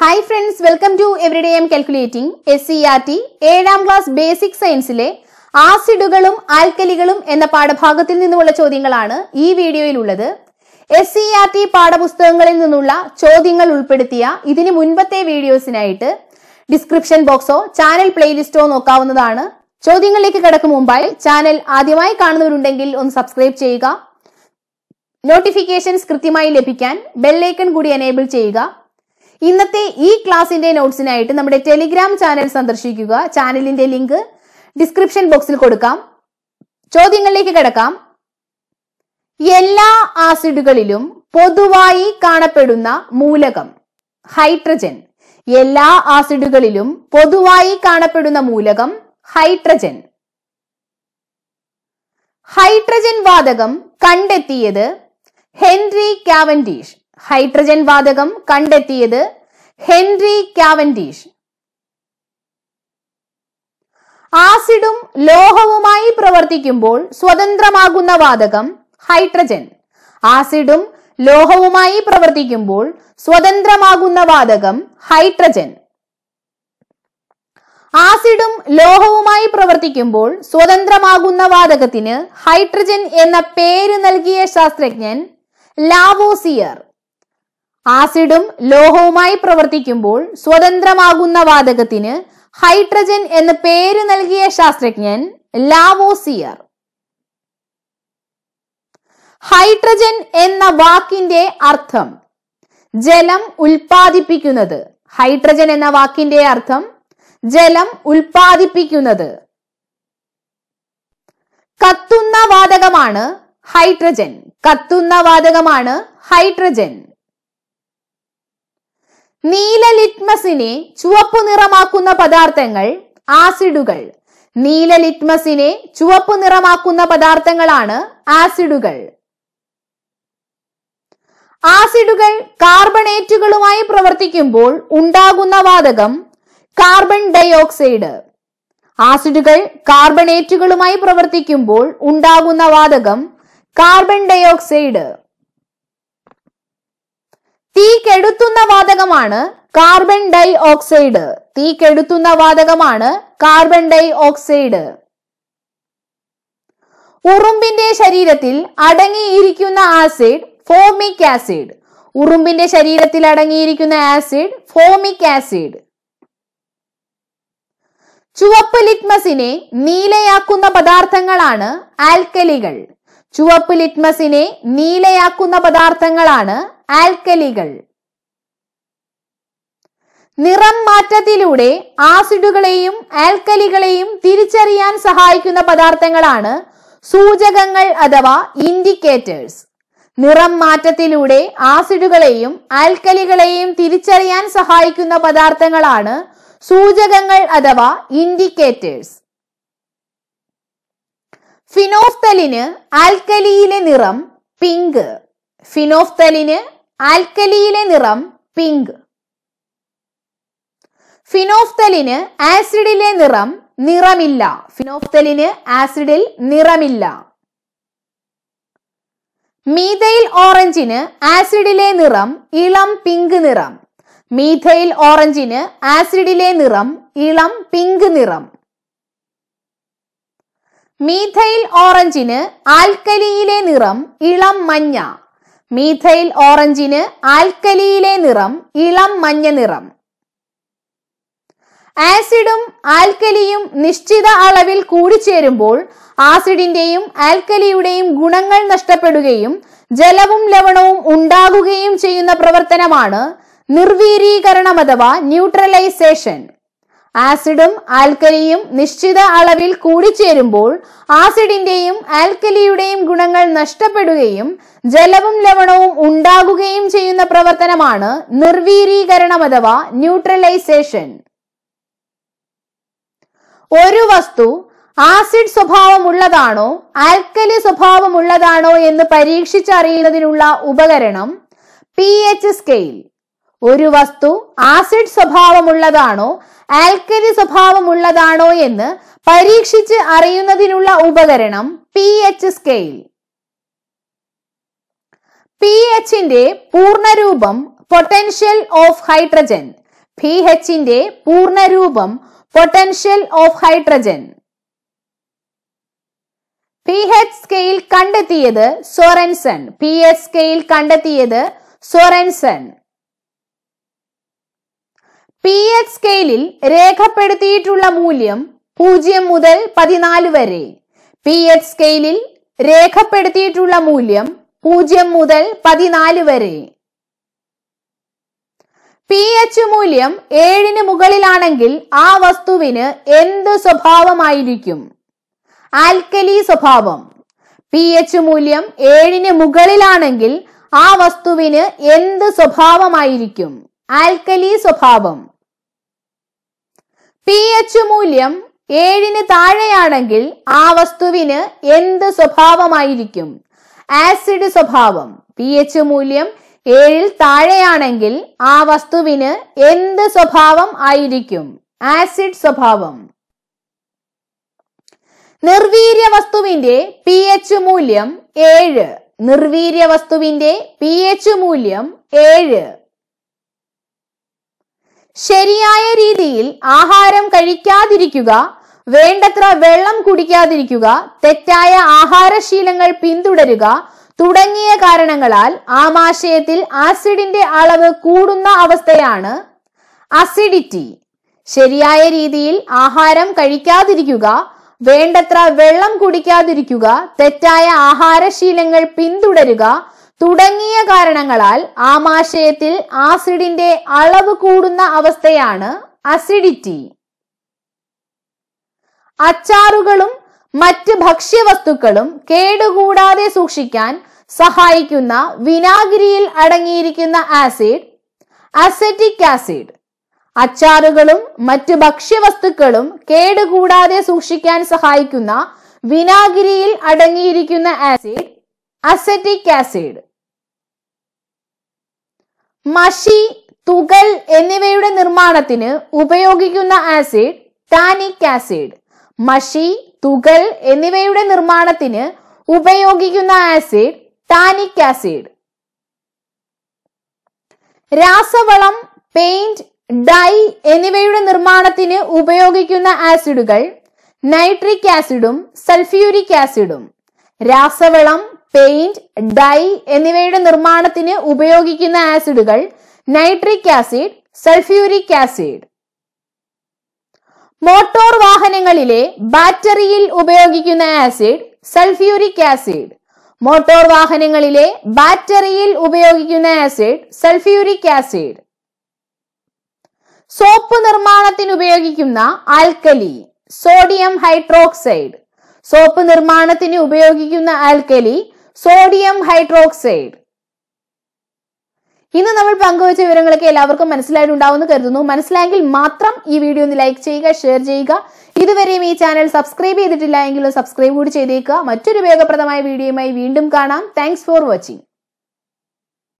hi friends welcome to day M calculating S C R T ഏഴാം class basic സയൻസിലെ ആസിഡുകളും ആൽക്കലികളും എന്ന പാഠഭാഗത്തിൽ നിന്നുമുള്ള ചോദ്യങ്ങളാണ് ഈ വീഡിയോയിലുള്ളത് എസ് സി ആർ ടി പാഠപുസ്തകങ്ങളിൽ നിന്നുള്ള ചോദ്യങ്ങൾ ഉൾപ്പെടുത്തിയ ഇതിന് മുൻപത്തെ വീഡിയോസിനായിട്ട് ഡിസ്ക്രിപ്ഷൻ ബോക്സോ ചാനൽ പ്ലേലിസ്റ്റോ നോക്കാവുന്നതാണ് ചോദ്യങ്ങളിലേക്ക് കിടക്കും മുമ്പായി ചാനൽ ആദ്യമായി കാണുന്നവരുണ്ടെങ്കിൽ ഒന്ന് സബ്സ്ക്രൈബ് ചെയ്യുക നോട്ടിഫിക്കേഷൻസ് കൃത്യമായി ലഭിക്കാൻ ബെല്ലൈക്കൺ കൂടി എനേബിൾ ചെയ്യുക ഇന്നത്തെ ഈ ക്ലാസിന്റെ നോട്ട്സിനായിട്ട് നമ്മുടെ ടെലിഗ്രാം ചാനൽ സന്ദർശിക്കുക ചാനലിന്റെ ലിങ്ക് ഡിസ്ക്രിപ്ഷൻ ബോക്സിൽ കൊടുക്കാം ചോദ്യങ്ങളിലേക്ക് കിടക്കാം എല്ലാ ആസിഡുകളിലും പൊതുവായി കാണപ്പെടുന്ന മൂലകം ഹൈഡ്രജൻ എല്ലാ ആസിഡുകളിലും പൊതുവായി കാണപ്പെടുന്ന മൂലകം ഹൈഡ്രജൻ ഹൈഡ്രജൻ വാതകം കണ്ടെത്തിയത് ഹെൻറി കാവൻഡീഷ് ഹൈഡ്രജൻ വാതകം കണ്ടെത്തിയത് ഹെൻറി കാവൻഡീഷ് ആസിഡും ലോഹവുമായി പ്രവർത്തിക്കുമ്പോൾ സ്വതന്ത്രമാകുന്ന വാതകം ഹൈഡ്രജൻ ആസിഡും ലോഹവുമായി പ്രവർത്തിക്കുമ്പോൾ സ്വതന്ത്രമാകുന്ന വാതകം ഹൈഡ്രജൻ ആസിഡും ലോഹവുമായി പ്രവർത്തിക്കുമ്പോൾ സ്വതന്ത്രമാകുന്ന വാതകത്തിന് ഹൈഡ്രജൻ എന്ന പേര് നൽകിയ ശാസ്ത്രജ്ഞൻ ലാവോസിയർ ആസിഡും ലോഹവുമായി പ്രവർത്തിക്കുമ്പോൾ സ്വതന്ത്രമാകുന്ന വാതകത്തിന് ഹൈഡ്രജൻ എന്ന് പേര് നൽകിയ ശാസ്ത്രജ്ഞൻ ലാവോസിയർ ഹൈഡ്രജൻ എന്ന വാക്കിന്റെ അർത്ഥം ജലം ഉൽപ്പാദിപ്പിക്കുന്നത് ഹൈഡ്രജൻ എന്ന വാക്കിന്റെ അർത്ഥം ജലം ഉൽപ്പാദിപ്പിക്കുന്നത് കത്തുന്ന വാതകമാണ് ഹൈഡ്രജൻ കത്തുന്ന വാതകമാണ് ഹൈഡ്രജൻ നീല ലിറ്റ്മസിനെ ചുവപ്പ് നിറമാക്കുന്ന പദാർത്ഥങ്ങൾ ആസിഡുകൾ നീല ലിറ്റ്മസിനെ ചുവപ്പ് നിറമാക്കുന്ന പദാർത്ഥങ്ങളാണ് ആസിഡുകൾ ആസിഡുകൾ കാർബണേറ്റുകളുമായി പ്രവർത്തിക്കുമ്പോൾ ഉണ്ടാകുന്ന വാതകം കാർബൺ ഡയോക്സൈഡ് ആസിഡുകൾ കാർബണേറ്റുകളുമായി പ്രവർത്തിക്കുമ്പോൾ ഉണ്ടാകുന്ന വാതകം കാർബൺ ഡയോക്സൈഡ് തീ കെടുത്തുന്ന വാതകമാണ് കാർബൺ ഡൈ ഓക്സൈഡ് തീ കെടുത്തുന്ന വാതകമാണ് കാർബൺ ഡൈ ഓക്സൈഡ് ഉറുമ്പിന്റെ ശരീരത്തിൽ അടങ്ങിയിരിക്കുന്ന ആസിഡ് ഫോമിക് ആസിഡ് ഉറുമ്പിന്റെ ശരീരത്തിൽ അടങ്ങിയിരിക്കുന്ന ആസിഡ് ഫോമിക് ആസിഡ് ചുവപ്പ് ലിറ്റ്മസിനെ നീലയാക്കുന്ന പദാർത്ഥങ്ങളാണ് ആൽക്കലികൾ ചുവപ്പ് ലിറ്റ്മസിനെ നീലയാക്കുന്ന പദാർത്ഥങ്ങളാണ് ആൽക്കലികൾ നിറം മാറ്റത്തിലൂടെ ആസിഡുകളെയും ആൽക്കലികളെയും തിരിച്ചറിയാൻ സഹായിക്കുന്ന പദാർത്ഥങ്ങളാണ് സൂചകങ്ങൾ അഥവാ ഇൻഡിക്കേറ്റേഴ്സ് നിറം മാറ്റത്തിലൂടെ ആസിഡുകളെയും ആൽക്കലികളെയും തിരിച്ചറിയാൻ സഹായിക്കുന്ന പദാർത്ഥങ്ങളാണ് സൂചകങ്ങൾ അഥവാ ഇൻഡിക്കേറ്റേഴ്സ് ഫിനോഫ്തലിന് ആൽക്കലിയിലെ നിറം പിങ്ക് ഫിനോഫ്തലിന് ആൽക്കലിയിലെ നിറം പിങ്ക് ഫിനോഫ്തലിന് ആസിഡിലെ നിറം നിറമില്ല ഫിനോഫ്തലിന് ആസിഡിൽ നിറമില്ല മീഥൈൽ ഓറഞ്ചിന് ആസിഡിലെ നിറം ഇളം പിങ്ക് നിറം മീഥൈൽ ഓറഞ്ചിന് ആസിഡിലെ നിറം ഇളം പിങ്ക് നിറം മീഥൈൽ ഓറഞ്ചിന് ആൽക്കലിയിലെ നിറം ഇളം മഞ്ഞ മീഥൈൽ ഓറഞ്ചിന് ആൽക്കലിയിലെ നിറം ഇളം മഞ്ഞ നിറം ആസിഡും ആൽക്കലിയും നിശ്ചിത അളവിൽ കൂടിച്ചേരുമ്പോൾ ആസിഡിന്റെയും ആൽക്കലിയുടെയും ഗുണങ്ങൾ നഷ്ടപ്പെടുകയും ജലവും ലവണവും ഉണ്ടാകുകയും ചെയ്യുന്ന പ്രവർത്തനമാണ് നിർവീരീകരണം അഥവാ ന്യൂട്രലൈസേഷൻ ആസിഡും ആൽക്കലിയും നിശ്ചിത അളവിൽ കൂടിച്ചേരുമ്പോൾ ആസിഡിന്റെയും ആൽക്കലിയുടെയും ഗുണങ്ങൾ നഷ്ടപ്പെടുകയും ജലവും ലവണവും ഉണ്ടാകുകയും ചെയ്യുന്ന പ്രവർത്തനമാണ് നിർവീരീകരണം അഥവാ ന്യൂട്രലൈസേഷൻ ഒരു വസ്തു ആസിഡ് സ്വഭാവമുള്ളതാണോ ആൽക്കലി സ്വഭാവമുള്ളതാണോ എന്ന് പരീക്ഷിച്ചറിയുന്നതിനുള്ള ഉപകരണം പി എച്ച് സ്കെയിൽ ഒരു വസ്തു ആസിഡ് സ്വഭാവമുള്ളതാണോ ആൽക്കലി സ്വഭാവമുള്ളതാണോ എന്ന് പരീക്ഷിച്ച് അറിയുന്നതിനുള്ള ഉപകരണം പി എച്ച് സ്കെയിൽ പി എച്ചിന്റെ പൂർണ്ണരൂപം പൊട്ടൻഷ്യൽ ഓഫ് ഹൈഡ്രജൻ പി എച്ചിന്റെ പൂർണ്ണരൂപം potential of hydrogen P H scale കണ്ടെത്തിയത് സൊറൻസൺ പി എച്ച് സ്കെയിൽ കണ്ടെത്തിയത് സൊറൻസൺ പി എച്ച് സ്കെയിലിൽ രേഖപ്പെടുത്തിയിട്ടുള്ള മൂല്യം പൂജ്യം മുതൽ പതിനാല് വരെ പി എച്ച് സ്കെയിലിൽ രേഖപ്പെടുത്തിയിട്ടുള്ള മൂല്യം പൂജ്യം മുതൽ പതിനാല് വരെ പി എച്ച് മൂല്യം ഏഴിന് മുകളിലാണെങ്കിൽ ആ വസ്തുവിന് എന്ത് സ്വഭാവമായിരിക്കും ആൽക്കലി സ്വഭാവം പി എച്ച് മൂല്യം ഏഴിന് മുകളിലാണെങ്കിൽ ആ വസ്തുവിന് എന്ത് സ്വഭാവമായിരിക്കും ആൽക്കലി സ്വഭാവം പി എച്ച് മൂല്യം ഏഴിന് താഴെയാണെങ്കിൽ ആ വസ്തുവിന് എന്ത് സ്വഭാവമായിരിക്കും ആസിഡ് സ്വഭാവം പി എച്ച് മൂല്യം ഏഴിൽ താഴെയാണെങ്കിൽ ആ വസ്തുവിന് എന്ത് സ്വഭാവം ആയിരിക്കും ആസിഡ് സ്വഭാവം നിർവീര്യ വസ്തുവിന്റെ പി എച്ച് മൂല്യം ഏഴ് നിർവീര്യ വസ്തുവിന്റെ പി എച്ച് മൂല്യം ഏഴ് ശരിയായ രീതിയിൽ ആഹാരം കഴിക്കാതിരിക്കുക വേണ്ടത്ര വെള്ളം കുടിക്കാതിരിക്കുക തെറ്റായ ആഹാരശീലങ്ങൾ പിന്തുടരുക തുടങ്ങിയ കാരണങ്ങളാൽ ആമാശയത്തിൽ ആസിഡിന്റെ അളവ് കൂടുന്ന അവസ്ഥയാണ് അസിഡിറ്റി ശരിയായ രീതിയിൽ ആഹാരം കഴിക്കാതിരിക്കുക വേണ്ടത്ര വെള്ളം കുടിക്കാതിരിക്കുക തെറ്റായ ആഹാരശീലങ്ങൾ പിന്തുടരുക തുടങ്ങിയ കാരണങ്ങളാൽ ആമാശയത്തിൽ ആസിഡിന്റെ അളവ് കൂടുന്ന അവസ്ഥയാണ് അസിഡിറ്റി അച്ചാറുകളും മറ്റ് ഭക്ഷ്യവസ്തുക്കളും കേടുകൂടാതെ സൂക്ഷിക്കാൻ സഹായിക്കുന്ന വിനാഗിരിയിൽ അടങ്ങിയിരിക്കുന്ന ആസിഡ് അസറ്റിക് ആസിഡ് അച്ചാറുകളും മറ്റ് ഭക്ഷ്യവസ്തുക്കളും കേടുകൂടാതെ സൂക്ഷിക്കാൻ സഹായിക്കുന്ന വിനാഗിരിയിൽ അടങ്ങിയിരിക്കുന്ന ആസിഡ് അസറ്റിക് ആസിഡ് മഷി തുകൽ എന്നിവയുടെ നിർമ്മാണത്തിന് ഉപയോഗിക്കുന്ന ആസിഡ് ടാനിക് ആസിഡ് മഷി തുകൽ എന്നിവയുടെ നിർമ്മാണത്തിന് ഉപയോഗിക്കുന്ന ആസിഡ് ടാനിക് ആസിഡ് രാസവളം പെയിന്റ് ഡൈ എന്നിവയുടെ നിർമ്മാണത്തിന് ഉപയോഗിക്കുന്ന ആസിഡുകൾ നൈട്രിക് ആസിഡും സൾഫ്യൂരിക് ആസിഡും രാസവളം പെയിന്റ് ഡൈ എന്നിവയുടെ നിർമ്മാണത്തിന് ഉപയോഗിക്കുന്ന ആസിഡുകൾ nitric acid sulphuric acid motor വാഹനങ്ങളിലെ ബാറ്ററിയിൽ ഉപയോഗിക്കുന്ന ആസിഡ് സൾഫ്യൂരിക് ആസിഡ് മോട്ടോർ വാഹനങ്ങളിലെ ബാറ്ററിയിൽ ഉപയോഗിക്കുന്ന ആസിഡ് സൾഫ്യൂരിക് ആസിഡ് സോപ്പ് നിർമ്മാണത്തിന് ഉപയോഗിക്കുന്ന ആൽക്കലി സോഡിയം ഹൈഡ്രോക്സൈഡ് സോപ്പ് നിർമ്മാണത്തിന് ഉപയോഗിക്കുന്ന ആൽക്കലി സോഡിയം ഹൈഡ്രോക്സൈഡ് ഇന്ന് നമ്മൾ പങ്കുവച്ച വിവരങ്ങളൊക്കെ എല്ലാവർക്കും മനസ്സിലായിട്ടുണ്ടാവുമെന്ന് കരുതുന്നു മനസ്സിലായെങ്കിൽ മാത്രം ഈ വീഡിയോ ഒന്ന് ലൈക്ക് ചെയ്യുക ഷെയർ ചെയ്യുക ഇതുവരെയും ഈ ചാനൽ സബ്സ്ക്രൈബ് ചെയ്തിട്ടില്ല എങ്കിലും സബ്സ്ക്രൈബ് കൂടി ചെയ്തേക്കുക മറ്റൊരു ഉപയോഗപ്രദമായ വീഡിയോയുമായി വീണ്ടും കാണാം താങ്ക്സ് ഫോർ വാച്ചിങ്